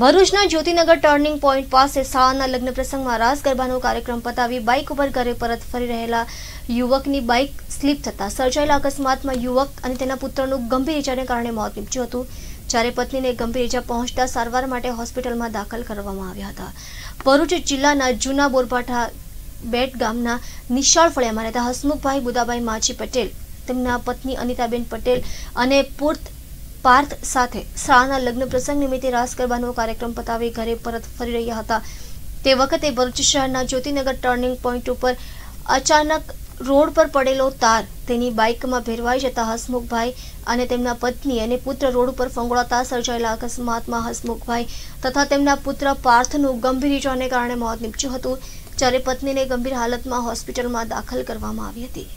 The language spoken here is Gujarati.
ભરૂચના જ્યોતિનગર ટર્નિંગ પોઈન્ટ પાસે શાળાના લગ્ન પ્રસંગમાં રાસ ગરબાનો કાર્યક્રમ પતાવી બાઇક ઉપર ઘરે પરત ફરી રહેલા યુવકની બાઇક સ્લીપ થતાં સર્જાયેલા અકસ્માતમાં યુવક અને તેના પુત્રનું ગંભીર ઇજાને કારણે મોત નીપજ્યું હતું જ્યારે પત્નીને ગંભીર ઇજા પહોંચતા સારવાર માટે હોસ્પિટલમાં દાખલ કરવામાં આવ્યા હતા ભરૂચ જિલ્લાના જૂના બોરપાઠા બેટ ગામના નિશાળ ફળિયામાં રહેતા હસમુખભાઈ બુદાભાઈ માછી પટેલ તેમના પત્ની અનિતાબેન પટેલ અને પૂર્ત પાર્થ સાથે શાળાના લગ્ન પ્રસંગ નિમિત્તે રાસ ગરબાનો કાર્યક્રમ પતાવી ઘરે પરત ફરી રહ્યા હતા તે વખતે ભરૂચ શહેરના જ્યોતિનગર ટર્નિંગ પોઈન્ટ ઉપર અચાનક રોડ પર પડેલો તાર તેની બાઇકમાં ભેરવાઈ જતા હસમુખભાઈ અને તેમના પત્ની અને પુત્ર રોડ ઉપર ફંગોળાતા સર્જાયેલા અકસ્માતમાં હસમુખભાઈ તથા તેમના પુત્ર પાર્થનું ગંભીર ઈજાને કારણે મોત નીપજ્યું હતું જ્યારે પત્નીને ગંભીર હાલતમાં હોસ્પિટલમાં દાખલ કરવામાં આવી હતી